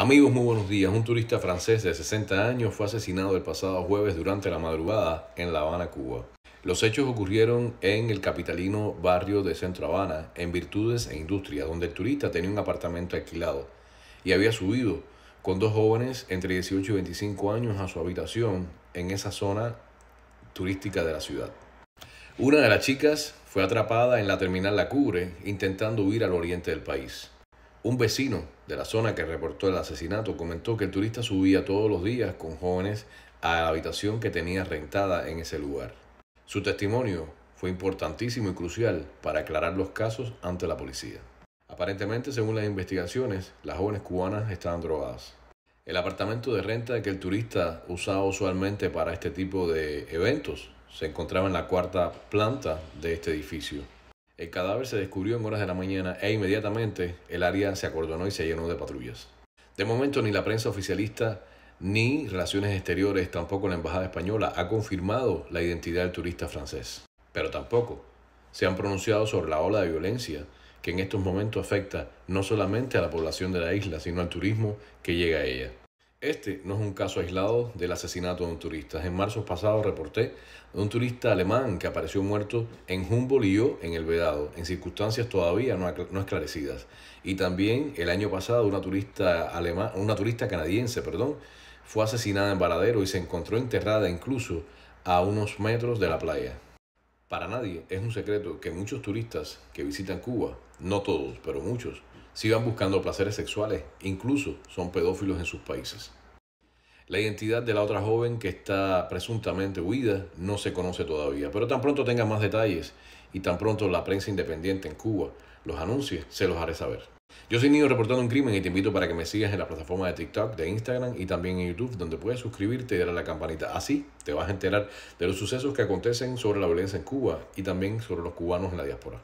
Amigos, muy buenos días. Un turista francés de 60 años fue asesinado el pasado jueves durante la madrugada en La Habana, Cuba. Los hechos ocurrieron en el capitalino barrio de Centro Habana, en Virtudes e Industrias, donde el turista tenía un apartamento alquilado y había subido con dos jóvenes entre 18 y 25 años a su habitación en esa zona turística de la ciudad. Una de las chicas fue atrapada en la terminal La Cubre intentando huir al oriente del país. Un vecino de la zona que reportó el asesinato comentó que el turista subía todos los días con jóvenes a la habitación que tenía rentada en ese lugar. Su testimonio fue importantísimo y crucial para aclarar los casos ante la policía. Aparentemente, según las investigaciones, las jóvenes cubanas estaban drogadas. El apartamento de renta que el turista usaba usualmente para este tipo de eventos se encontraba en la cuarta planta de este edificio. El cadáver se descubrió en horas de la mañana e inmediatamente el área se acordonó y se llenó de patrullas. De momento ni la prensa oficialista ni Relaciones Exteriores, tampoco la Embajada Española, ha confirmado la identidad del turista francés. Pero tampoco se han pronunciado sobre la ola de violencia que en estos momentos afecta no solamente a la población de la isla, sino al turismo que llega a ella. Este no es un caso aislado del asesinato de un turista. En marzo pasado reporté de un turista alemán que apareció muerto en Humboldt y en El Vedado, en circunstancias todavía no, esclarecidas. Y también el año pasado una turista, alemán, una turista canadiense perdón, fue asesinada en Varadero y se encontró enterrada incluso a unos metros de la playa. Para nadie es un secreto que muchos turistas que visitan Cuba, no todos, pero muchos, si van buscando placeres sexuales, incluso son pedófilos en sus países. La identidad de la otra joven que está presuntamente huida no se conoce todavía, pero tan pronto tenga más detalles y tan pronto la prensa independiente en Cuba los anuncie, se los haré saber. Yo soy Niño Reportando un Crimen y te invito para que me sigas en la plataforma de TikTok, de Instagram y también en YouTube, donde puedes suscribirte y darle a la campanita. Así te vas a enterar de los sucesos que acontecen sobre la violencia en Cuba y también sobre los cubanos en la diáspora.